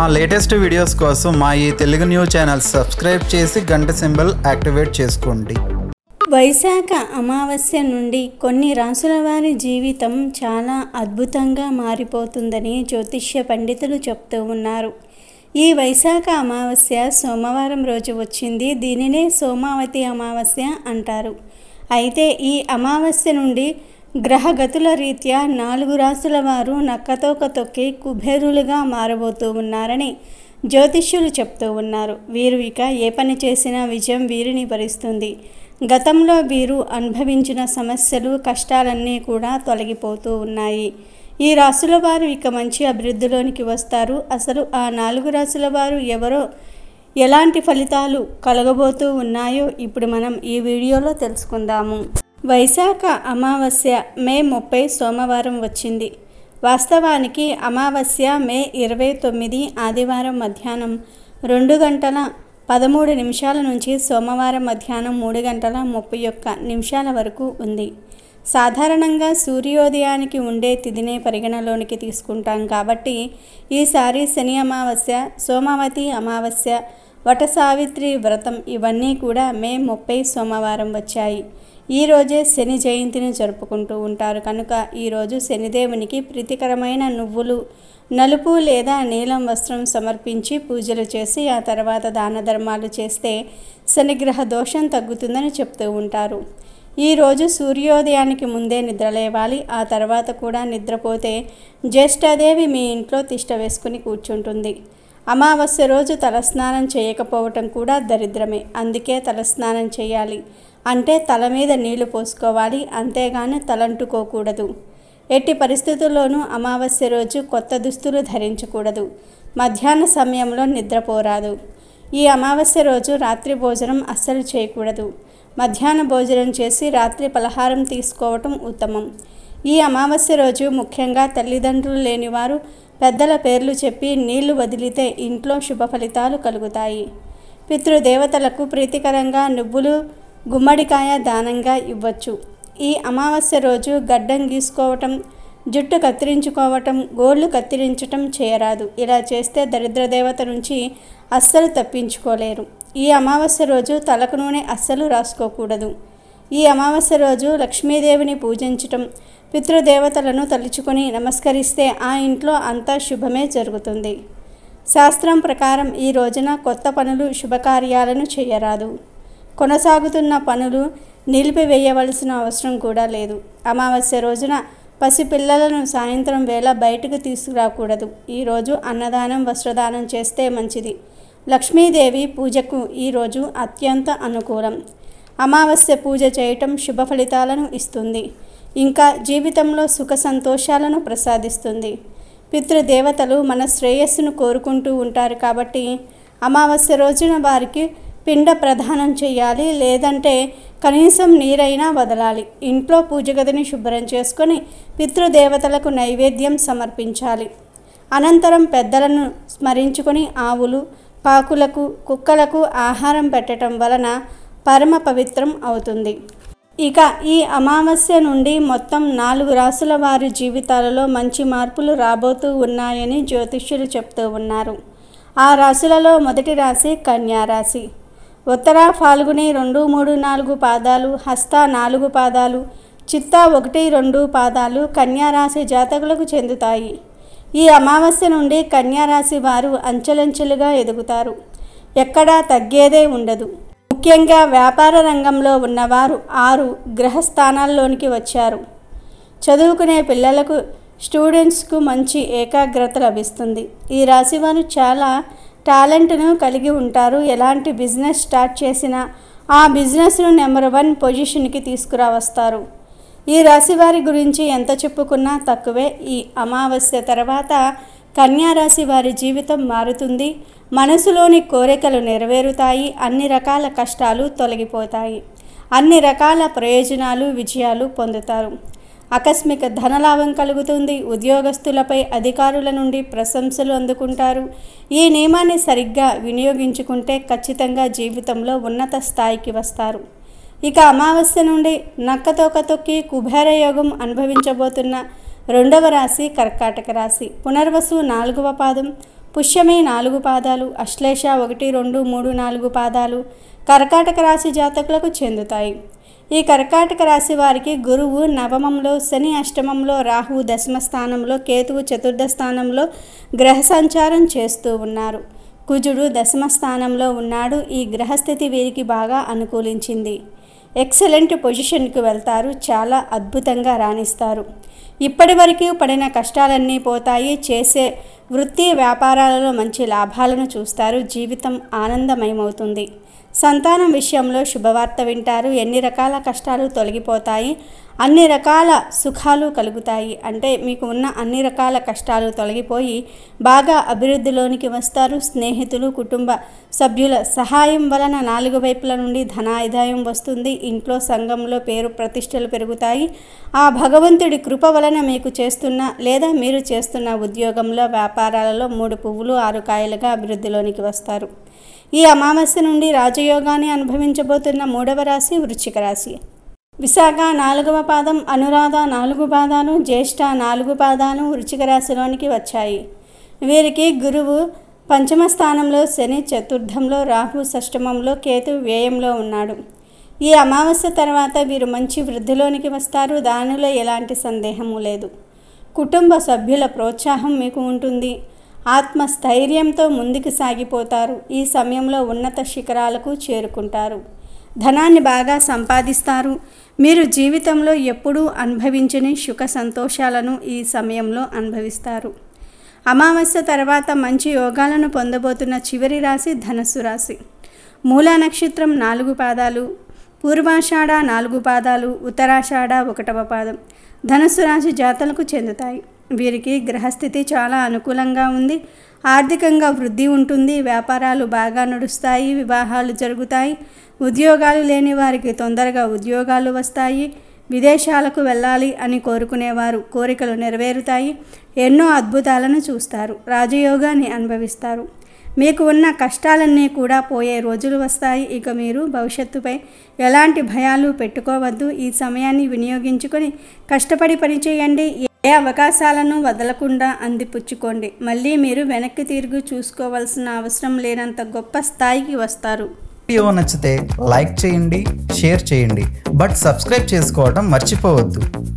మా latest videos కోసం మా ఈ తెలుగు న్యూస్ ఛానల్ సబ్స్క్రైబ్ చేసి గంట సింబల్ యాక్టివేట్ చేసుకోండి వైశాఖ అమావాస్య నుండి కొన్ని రాసుల వారి జీవితం చాలా అద్భుతంగా మారిపోతుందని జ్యోతిష్య పండితులు చెప్తూ ఉన్నారు ఈ వైశాఖ అమావాస్య సోమవారం రోజు వచ్చింది దీనినే సోమావతి అమావాస్య అంటారు అయితే ఈ అమావాస్య నుండి గ్రహగతుల రీత్యా నాలుగు రాసుల వారు నక్కతోక తొక్కి కుబేరులుగా మారబోతూ ఉన్నారని జ్యోతిష్యులు చెప్తూ ఉన్నారు వీరు ఇక ఏ పని చేసినా విజయం వీరిని భరిస్తుంది గతంలో వీరు అనుభవించిన సమస్యలు కష్టాలన్నీ కూడా తొలగిపోతూ ఉన్నాయి ఈ రాసుల వారు ఇక మంచి అభివృద్ధిలోనికి వస్తారు అసలు ఆ నాలుగు రాసుల వారు ఎవరో ఎలాంటి ఫలితాలు కలగబోతూ ఉన్నాయో ఇప్పుడు మనం ఈ వీడియోలో తెలుసుకుందాము వైశాఖ అమావాస్య మే ముప్పై సోమవారం వచ్చింది వాస్తవానికి అమావాస్య మే ఇరవై తొమ్మిది ఆదివారం మధ్యాహ్నం రెండు గంటల పదమూడు నిమిషాల నుంచి సోమవారం మధ్యాహ్నం మూడు గంటల ముప్పై ఒక్క నిమిషాల వరకు ఉంది సాధారణంగా సూర్యోదయానికి ఉండే తిథినే పరిగణలోనికి తీసుకుంటాం కాబట్టి ఈసారి శని అమావాస్య సోమావతి అమావాస్య సావిత్రి వ్రతం ఇవన్నీ కూడా మే ముప్పై సోమవారం వచ్చాయి ఈరోజే శని జయంతిని జరుపుకుంటూ ఉంటారు కనుక ఈరోజు శనిదేవునికి ప్రీతికరమైన నువ్వులు నలుపు లేదా నీలం వస్త్రం సమర్పించి పూజలు చేసి ఆ తర్వాత దాన ధర్మాలు చేస్తే శనిగ్రహ దోషం తగ్గుతుందని చెప్తూ ఉంటారు ఈరోజు సూర్యోదయానికి ముందే నిద్రలేవాలి ఆ తర్వాత కూడా నిద్రపోతే జ్యేష్ఠదేవి మీ ఇంట్లో తిష్ట వేసుకుని కూర్చుంటుంది అమావాస్య రోజు తలస్నానం చేయకపోవటం కూడా దరిద్రమే అందుకే తలస్నానం చేయాలి అంటే తల మీద నీళ్లు పోసుకోవాలి అంతేగాని తలంటుకోకూడదు ఎట్టి పరిస్థితుల్లోనూ అమావాస్య రోజు కొత్త దుస్తులు ధరించకూడదు మధ్యాహ్న సమయంలో నిద్రపోరాదు ఈ అమావాస్య రోజు రాత్రి భోజనం అస్సలు చేయకూడదు మధ్యాహ్న భోజనం చేసి రాత్రి పలహారం తీసుకోవటం ఉత్తమం ఈ అమావాస్య రోజు ముఖ్యంగా తల్లిదండ్రులు లేనివారు పెద్దల పేర్లు చెప్పి నీళ్లు వదిలితే ఇంట్లో శుభ ఫలితాలు కలుగుతాయి పితృదేవతలకు ప్రీతికరంగా నువ్వులు గుమ్మడికాయ దానంగా ఇవ్వచ్చు ఈ అమావాస్య రోజు గడ్డం గీసుకోవటం జుట్టు కత్తిరించుకోవటం గోళ్ళు కత్తిరించటం చేయరాదు ఇలా చేస్తే దరిద్రదేవత నుంచి అస్సలు తప్పించుకోలేరు ఈ అమావాస్య రోజు తలకు నూనె అస్సలు రాసుకోకూడదు ఈ అమావాస్య రోజు లక్ష్మీదేవిని పూజించటం పితృదేవతలను తలుచుకొని నమస్కరిస్తే ఆ ఇంట్లో అంతా శుభమే జరుగుతుంది శాస్త్రం ప్రకారం ఈ రోజున కొత్త పనులు శుభకార్యాలను చేయరాదు కొనసాగుతున్న పనులు నిలిపివేయవలసిన అవసరం కూడా లేదు అమావాస్య రోజున పసిపిల్లలను సాయంత్రం వేళ బయటకు తీసుకురాకూడదు ఈరోజు అన్నదానం వస్త్రదానం చేస్తే మంచిది లక్ష్మీదేవి పూజకు ఈరోజు అత్యంత అనుకూలం అమావాస్య పూజ చేయటం శుభ ఫలితాలను ఇస్తుంది ఇంకా జీవితంలో సుఖ సంతోషాలను ప్రసాదిస్తుంది పితృదేవతలు మన శ్రేయస్సును కోరుకుంటూ ఉంటారు కాబట్టి అమావాస్య రోజున వారికి పిండ ప్రదానం చేయాలి లేదంటే కనీసం నీరైనా వదలాలి ఇంట్లో పూజ గదిని శుభ్రం చేసుకొని పితృదేవతలకు నైవేద్యం సమర్పించాలి అనంతరం పెద్దలను స్మరించుకొని ఆవులు పాకులకు కుక్కలకు ఆహారం పెట్టడం వలన పరమ పవిత్రం అవుతుంది ఇక ఈ అమావాస్య నుండి మొత్తం నాలుగు రాసుల వారి జీవితాలలో మంచి మార్పులు రాబోతూ ఉన్నాయని జ్యోతిష్యులు చెప్తూ ఉన్నారు ఆ రాశులలో మొదటి రాశి కన్యారాశి ఉత్తర ఫాల్గుని రెండు మూడు నాలుగు పాదాలు హస్త నాలుగు పాదాలు చిత్త ఒకటి రెండు పాదాలు కన్యారాశి జాతకులకు చెందుతాయి ఈ అమావాస్య నుండి కన్యారాశి వారు అంచెలంచెలుగా ఎదుగుతారు ఎక్కడా తగ్గేదే ఉండదు ముఖ్యంగా వ్యాపార రంగంలో ఉన్నవారు ఆరు గ్రహస్థానాల్లోనికి వచ్చారు చదువుకునే పిల్లలకు స్టూడెంట్స్కు మంచి ఏకాగ్రత లభిస్తుంది ఈ రాశి వారు చాలా టాలెంట్ను కలిగి ఉంటారు ఎలాంటి బిజినెస్ స్టార్ట్ చేసినా ఆ బిజినెస్ను నెంబర్ వన్ పొజిషన్కి తీసుకురావస్తారు ఈ రాశి వారి గురించి ఎంత చెప్పుకున్నా తక్కువే ఈ అమావాస్య తర్వాత కన్యారాశి వారి జీవితం మారుతుంది మనసులోని కోరికలు నెరవేరుతాయి అన్ని రకాల కష్టాలు తొలగిపోతాయి అన్ని రకాల ప్రయోజనాలు విజయాలు పొందుతారు ఆకస్మిక ధనలాభం కలుగుతుంది ఉద్యోగస్తులపై అధికారుల నుండి ప్రశంసలు అందుకుంటారు ఈ నియమాన్ని సరిగ్గా వినియోగించుకుంటే ఖచ్చితంగా జీవితంలో ఉన్నత స్థాయికి వస్తారు ఇక అమావాస్య నుండి నక్కతోక తొక్కి యోగం అనుభవించబోతున్న రెండవ రాశి కర్కాటక రాశి పునర్వసు నాలుగవ పాదం పుష్యమే నాలుగు పాదాలు అశ్లేష ఒకటి రెండు మూడు నాలుగు పాదాలు కర్కాటక రాశి జాతకులకు చెందుతాయి ఈ కర్కాటక రాశి వారికి గురువు నవమంలో శని అష్టమంలో రాహువు దశమ స్థానంలో కేతువు చతుర్థ స్థానంలో గ్రహ సంచారం చేస్తూ ఉన్నారు కుజుడు దశమ స్థానంలో ఉన్నాడు ఈ గ్రహస్థితి వీరికి బాగా అనుకూలించింది ఎక్సలెంట్ పొజిషన్కి వెళ్తారు చాలా అద్భుతంగా రాణిస్తారు ఇప్పటి వరకు పడిన కష్టాలన్నీ పోతాయి చేసే వృత్తి వ్యాపారాలలో మంచి లాభాలను చూస్తారు జీవితం ఆనందమయమవుతుంది సంతానం విషయంలో శుభవార్త వింటారు ఎన్ని రకాల కష్టాలు తొలగిపోతాయి అన్ని రకాల సుఖాలు కలుగుతాయి అంటే మీకు ఉన్న అన్ని రకాల కష్టాలు తొలగిపోయి బాగా అభివృద్ధిలోనికి వస్తారు స్నేహితులు కుటుంబ సభ్యుల సహాయం వలన నాలుగు వైపుల నుండి ధనాదాయం వస్తుంది ఇంట్లో సంఘంలో పేరు ప్రతిష్టలు పెరుగుతాయి ఆ భగవంతుడి కృప వలన మీకు చేస్తున్న లేదా మీరు చేస్తున్న ఉద్యోగంలో వ్యాపారాలలో మూడు పువ్వులు ఆరు కాయలుగా అభివృద్ధిలోనికి వస్తారు ఈ అమావాస్య నుండి రాజయోగాన్ని అనుభవించబోతున్న మూడవ రాశి వృశ్చిక రాశి విశాఖ నాలుగవ పాదం అనురాధ నాలుగు పాదాలు జ్యేష్ఠ నాలుగు పాదాలు వృశ్చిక రాశిలోనికి వచ్చాయి వీరికి గురువు పంచమ స్థానంలో శని చతుర్థంలో రాహు షష్టమంలో కేతు వ్యయంలో ఉన్నాడు ఈ అమావాస్య తర్వాత వీరు మంచి వృద్ధిలోనికి వస్తారు దానిలో ఎలాంటి సందేహము లేదు కుటుంబ సభ్యుల ప్రోత్సాహం మీకు ఉంటుంది ఆత్మస్థైర్యంతో ముందుకు సాగిపోతారు ఈ సమయంలో ఉన్నత శిఖరాలకు చేరుకుంటారు ధనాన్ని బాగా సంపాదిస్తారు మీరు జీవితంలో ఎప్పుడూ అనుభవించని సుఖ సంతోషాలను ఈ సమయంలో అనుభవిస్తారు అమావాస్య తర్వాత మంచి యోగాలను పొందబోతున్న చివరి రాశి ధనస్సు రాశి మూలా నక్షత్రం నాలుగు పాదాలు పూర్వాషాఢ నాలుగు పాదాలు ఉత్తరాషాఢ ఒకటవ పాదం ధనస్సు రాశి జాతలకు చెందుతాయి వీరికి గ్రహస్థితి చాలా అనుకూలంగా ఉంది ఆర్థికంగా వృద్ధి ఉంటుంది వ్యాపారాలు బాగా నడుస్తాయి వివాహాలు జరుగుతాయి ఉద్యోగాలు లేని వారికి తొందరగా ఉద్యోగాలు వస్తాయి విదేశాలకు వెళ్ళాలి అని కోరుకునేవారు కోరికలు నెరవేరుతాయి ఎన్నో అద్భుతాలను చూస్తారు రాజయోగాన్ని అనుభవిస్తారు మీకు ఉన్న కష్టాలన్నీ కూడా పోయే రోజులు వస్తాయి ఇక మీరు భవిష్యత్తుపై ఎలాంటి భయాలు పెట్టుకోవద్దు ఈ సమయాన్ని వినియోగించుకొని కష్టపడి పనిచేయండి ఏ అవకాశాలను వదలకుండా అందిపుచ్చుకోండి మళ్ళీ మీరు వెనక్కి తిరిగి చూసుకోవాల్సిన అవసరం లేనంత గొప్ప స్థాయికి వస్తారు వీడియో నచ్చితే లైక్ చేయండి షేర్ చేయండి బట్ సబ్స్క్రైబ్ చేసుకోవడం మర్చిపోవద్దు